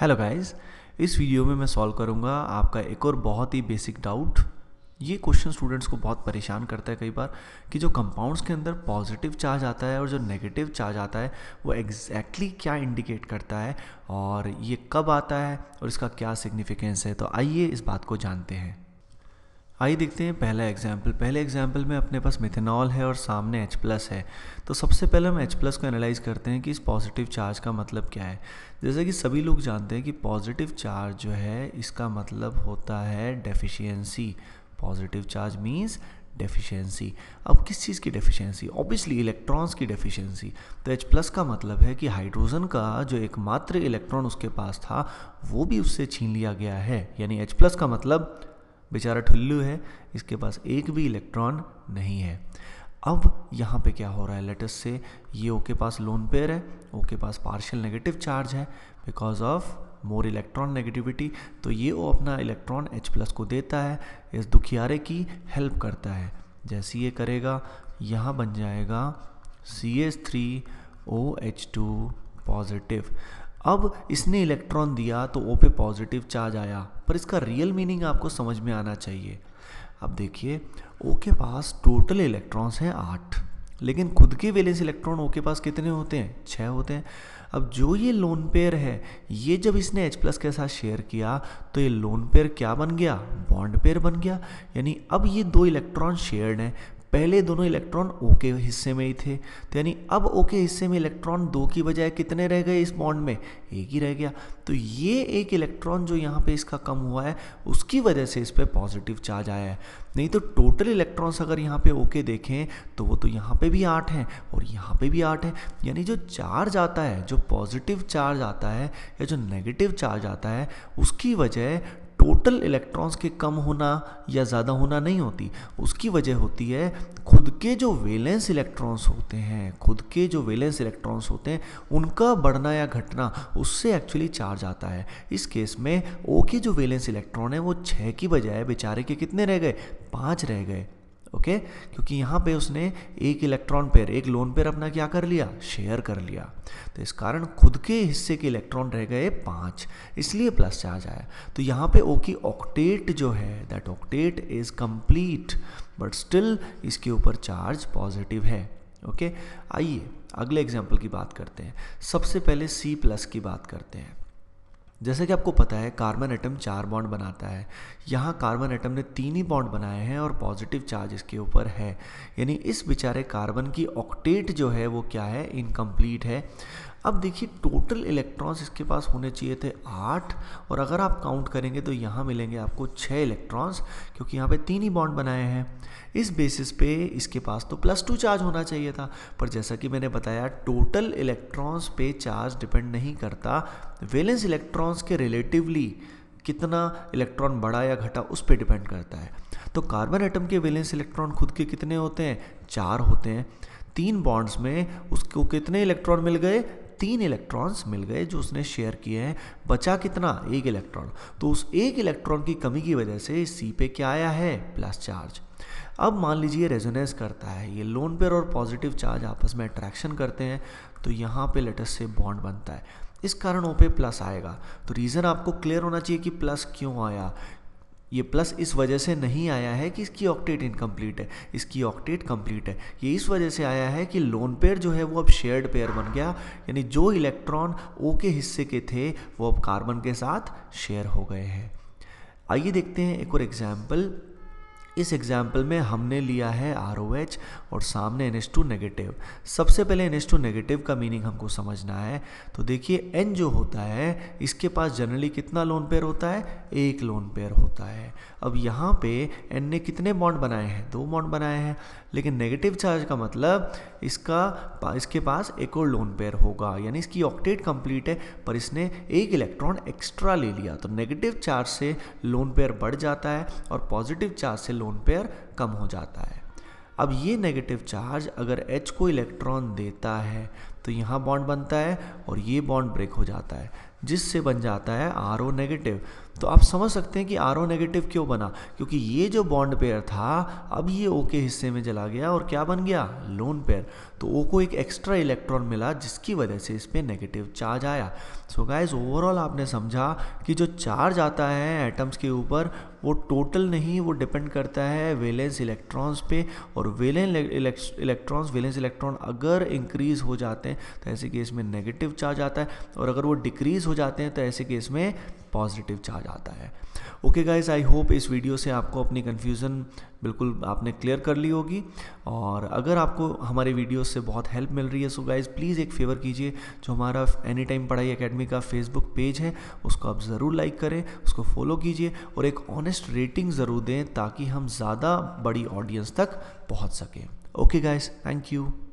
hello guys इस video में मैं सॉल्व करूंगा आपका एक और बहुत ही बेसिक डाउट ये क्वेश्चन स्टूडेंट्स को बहुत परेशान करता है कई बार कि जो कंपाउंड्स के अंदर पॉजिटिव चार्ज आता है और जो नेगेटिव चार्ज आता है वो एग्जैक्टली exactly क्या इंडिकेट करता है और ये कब आता है और इसका क्या सिग्निफिकेंस है तो आइए इस बात को जानते हैं आइए देखते हैं पहला एग्जाम्पल पहले एग्जाम्पल में अपने पास मिथेनॉल है और सामने H प्लस है तो सबसे पहले हम H प्लस को एनालाइज करते हैं कि इस पॉजिटिव चार्ज का मतलब क्या है जैसे कि सभी लोग जानते हैं कि पॉजिटिव चार्ज जो है इसका मतलब होता है deficiency positive charge means deficiency अब किस चीज़ की डेफिशिएंसी ऑब्वियसली इलेक्ट्रॉन्स की डेफिशिएंसी तो H प्लस का मतलब है कि हाइड्रोजन का जो एकमात्र इलेक्ट्रॉन उसके पास था वो भी उससे छीन लिया गया है यानी H प्लस का मतलब बेचारा ठुल्लू है इसके पास एक भी इलेक्ट्रॉन नहीं है अब यहाँ पे क्या हो रहा है लेटस से ये ओ के पास लोन पेयर है ओ के पास पार्शियल नेगेटिव चार्ज है because of more electronegativity तो ये ओ अपना इलेक्ट्रॉन एच प्लस को देता है इस दुखियारे की हेल्प करता है जैसे ये करेगा यहाँ बन जाएगा C H three O H two positive अब इसने इलेक्ट्रॉन दिया तो ओ पे पॉजिटिव चार्ज आया पर इसका रियल मीनिंग आपको समझ में आना चाहिए अब देखिए ओ के पास टोटल इलेक्ट्रॉन्स हैं आठ लेकिन खुद के से इलेक्ट्रॉन ओ के पास कितने होते हैं छः होते हैं अब जो ये लोन पेयर है ये जब इसने एच प्लस के साथ शेयर किया तो ये लोन पेयर क्या बन गया बॉन्ड पेयर बन गया यानी अब ये दो इलेक्ट्रॉन शेयर्ड हैं पहले दोनों इलेक्ट्रॉन ओ के हिस्से में ही थे तो यानी अब ओ के हिस्से में इलेक्ट्रॉन दो की बजाय कितने रह गए इस बॉन्ड में एक ही रह गया तो ये एक इलेक्ट्रॉन जो यहाँ पे इसका कम हुआ है उसकी वजह से इस पर पॉजिटिव चार्ज आया है नहीं तो टोटल इलेक्ट्रॉन्स अगर यहाँ पे ओके देखें तो वो तो यहाँ पे भी आठ हैं और यहाँ पे भी आठ है यानी जो चार्ज आता है जो पॉजिटिव चार्ज आता है या जो नेगेटिव चार्ज आता है उसकी वजह टोटल इलेक्ट्रॉन्स के कम होना या ज़्यादा होना नहीं होती उसकी वजह होती है खुद के जो वेलेंस इलेक्ट्रॉन्स होते हैं खुद के जो वेलेंस इलेक्ट्रॉन्स होते हैं उनका बढ़ना या घटना उससे एक्चुअली चार्ज आता है इस केस में ओ के जो वेलेंस इलेक्ट्रॉन है वो छः की बजाय बेचारे के कितने रह गए पाँच रह गए ओके क्योंकि यहाँ पे उसने एक इलेक्ट्रॉन पेयर एक लोन पेयर अपना क्या कर लिया शेयर कर लिया तो इस कारण खुद के हिस्से के इलेक्ट्रॉन रह गए पाँच इसलिए प्लस चार्ज आया तो यहाँ पे की ऑक्टेट जो है that octet is complete but still इसके ऊपर चार्ज पॉजिटिव है ओके आइए अगले एग्जाम्पल की बात करते हैं सबसे पहले सी प्लस की बात करते हैं जैसे कि आपको पता है कार्बन एटम चार बॉन्ड बनाता है यहाँ कार्बन एटम ने तीन ही बॉन्ड बनाए हैं और पॉजिटिव चार्ज इसके ऊपर है यानी इस बेचारे कार्बन की ऑक्टेट जो है वो क्या है इनकम्प्लीट है अब देखिए टोटल इलेक्ट्रॉन्स इसके पास होने चाहिए थे आठ और अगर आप काउंट करेंगे तो यहाँ मिलेंगे आपको छः इलेक्ट्रॉन्स क्योंकि यहाँ पे तीन ही बॉन्ड बनाए हैं इस बेसिस पे इसके पास तो प्लस टू चार्ज होना चाहिए था पर जैसा कि मैंने बताया टोटल इलेक्ट्रॉन्स पे चार्ज डिपेंड नहीं करता वेलेंस इलेक्ट्रॉन्स के रिलेटिवली कितना इलेक्ट्रॉन बढ़ा या घटा उस पर डिपेंड करता है तो कार्बन एटम के वेलेंस इलेक्ट्रॉन खुद के कितने होते हैं चार होते हैं तीन बॉन्ड्स में उसको कितने इलेक्ट्रॉन मिल गए तीन इलेक्ट्रॉन्स मिल गए जो उसने शेयर किए हैं बचा कितना एक इलेक्ट्रॉन तो उस एक इलेक्ट्रॉन की कमी की वजह से सी पे क्या आया है प्लस चार्ज अब मान लीजिए रेजोनेंस करता है ये लोन पेयर और पॉजिटिव चार्ज आपस में अट्रैक्शन करते हैं तो यहाँ पे लेटेस्ट से बॉन्ड बनता है इस कारण ओ पे प्लस आएगा तो रीज़न आपको क्लियर होना चाहिए कि प्लस क्यों आया ये प्लस इस वजह से नहीं आया है कि इसकी ऑक्टेट इनकम्प्लीट है इसकी ऑक्टेट कम्प्लीट है ये इस वजह से आया है कि लोन पेयर जो है वो अब शेयर्ड पेयर बन गया यानी जो इलेक्ट्रॉन ओ के हिस्से के थे वो अब कार्बन के साथ शेयर हो गए हैं आइए देखते हैं एक और एग्जाम्पल इस एग्जाम्पल में हमने लिया है आर और सामने एन नेगेटिव सबसे पहले एन नेगेटिव का मीनिंग हमको समझना है तो देखिए एन जो होता है इसके पास जनरली कितना लोन पेयर होता है एक लोन पेयर होता है अब यहाँ पे एन ने कितने बॉन्ड बनाए हैं दो बॉन्ड बनाए हैं लेकिन नेगेटिव चार्ज का मतलब इसका इसके पास एक और लोन पेयर होगा यानी इसकी ऑक्टेट कंप्लीट है पर इसने एक इलेक्ट्रॉन एक्स्ट्रा ले लिया तो नेगेटिव चार्ज से लोन पेयर बढ़ जाता है और पॉजिटिव चार्ज से लोन लोन पेयर कम हो जाता है अब ये नेगेटिव चार्ज अगर H को इलेक्ट्रॉन देता है तो यहाँ बॉन्ड बनता है और ये बॉन्ड ब्रेक हो जाता है जिससे बन जाता है आर ओ नेगेटिव तो आप समझ सकते हैं कि आर ओ नेगेटिव क्यों बना क्योंकि ये जो बॉन्ड पेयर था अब ये ओ के हिस्से में जला गया और क्या बन गया लोन पेयर तो ओ को एक एक्स्ट्रा इलेक्ट्रॉन मिला जिसकी वजह से इस पर नेगेटिव चार्ज आया सो गाइज ओवरऑल आपने समझा कि जो चार्ज आता है एटम्स के ऊपर वो टोटल नहीं वो डिपेंड करता है वेलेंस इलेक्ट्रॉन्स पे और वेलेंस इलेक्ट्रॉन्स वेलेंस इलेक्ट्रॉन अगर इंक्रीज हो जाते हैं तो ऐसे केस में नेगेटिव चार्ज आता है और अगर वो डिक्रीज हो जाते हैं तो ऐसे केस में पॉजिटिव चार्ज आता है ओके गाइज आई होप इस वीडियो से आपको अपनी कन्फ्यूज़न बिल्कुल आपने क्लियर कर ली होगी और अगर आपको हमारे वीडियो से बहुत हेल्प मिल रही है सो गाइज़ प्लीज़ एक फेवर कीजिए जो हमारा एनी टाइम पढ़ाई अकेडमी का फेसबुक पेज है उसको आप ज़रूर लाइक करें उसको फॉलो कीजिए और एक ऑनेस्ट रेटिंग ज़रूर दें ताकि हम ज़्यादा बड़ी ऑडियंस तक पहुँच सकें ओके गाइज थैंक यू